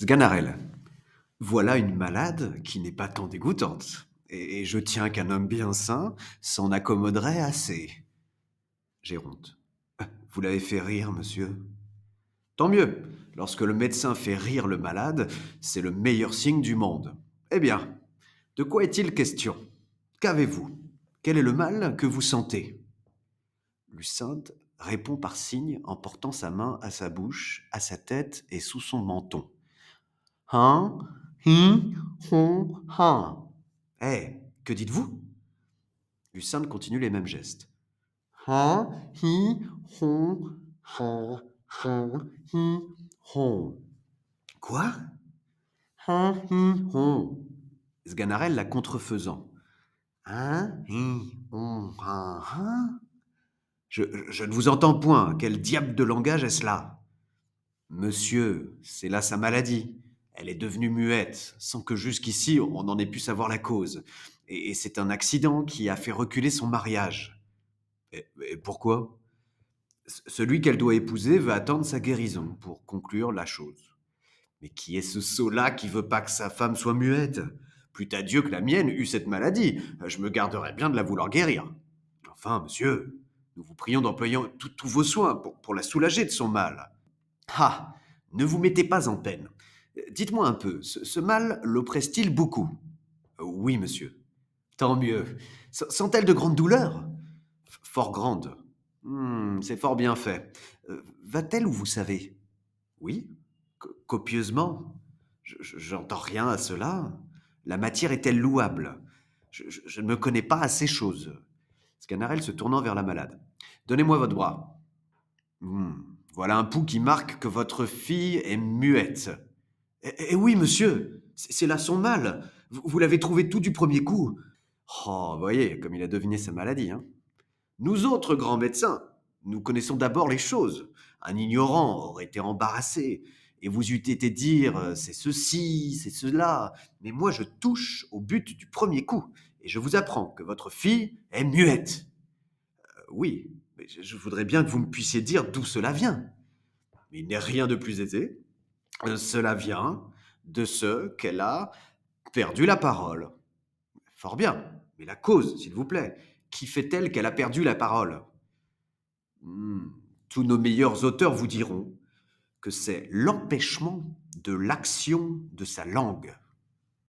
Sganarelle. Voilà une malade qui n'est pas tant dégoûtante, et je tiens qu'un homme bien sain s'en accommoderait assez. Géronte. Euh, vous l'avez fait rire, monsieur Tant mieux. Lorsque le médecin fait rire le malade, c'est le meilleur signe du monde. Eh bien, de quoi est-il question Qu'avez-vous Quel est le mal que vous sentez Lucinde répond par signe en portant sa main à sa bouche, à sa tête et sous son menton. Hein, hi, Eh, que dites-vous Lucinde continue les mêmes gestes. Hein, hi, ho, ho, hi, ho. »« Quoi Hein, hi, Sganarelle la contrefaisant. Hein, hi, ho, je, ne vous entends point. Quel diable de langage est-ce là Monsieur, c'est là sa maladie. Elle est devenue muette, sans que jusqu'ici on en ait pu savoir la cause. Et, c'est un accident qui a fait reculer son mariage. Et, pourquoi Celui qu'elle doit épouser veut attendre sa guérison pour conclure la chose. Mais qui est ce sot-là qui veut pas que sa femme soit muette Plût à Dieu que la mienne eût cette maladie. Je me garderais bien de la vouloir guérir. Enfin, monsieur, nous vous prions d'employer tous vos soins pour la soulager de son mal. Ah Ne vous mettez pas en peine. Dites-moi un peu, ce, mal l'oppresse-t-il beaucoup Oui, monsieur. Tant mieux. Sent-elle de grandes douleurs Fort grandes. Hmm, c'est fort bien fait. Euh, va-t-elle où vous savez Oui, copieusement. J'entends rien à cela. La matière est-elle louable je, ne me connais pas à ces choses. Scanarelle se tournant vers la malade. Donnez-moi votre bras. Hmm, voilà un pouls qui marque que votre fille est muette. Eh, eh, eh, oui, monsieur, c'est là son mal. Vous, l'avez trouvé tout du premier coup. Oh, voyez, comme il a deviné sa maladie. Hein. Nous autres grands médecins, nous connaissons d'abord les choses. Un ignorant aurait été embarrassé, et vous eût été dire euh, c'est ceci, c'est cela, mais moi je touche au but du premier coup, et je vous apprends que votre fille est muette. Euh, oui, mais je voudrais bien que vous me puissiez dire d'où cela vient. Mais il n'est rien de plus aisé, euh, cela vient de ce qu'elle a perdu la parole. Fort bien, mais la cause, s'il vous plaît, qui fait-elle qu'elle a perdu la parole hmm, Tous nos meilleurs auteurs vous diront que c'est l'empêchement de l'action de sa langue.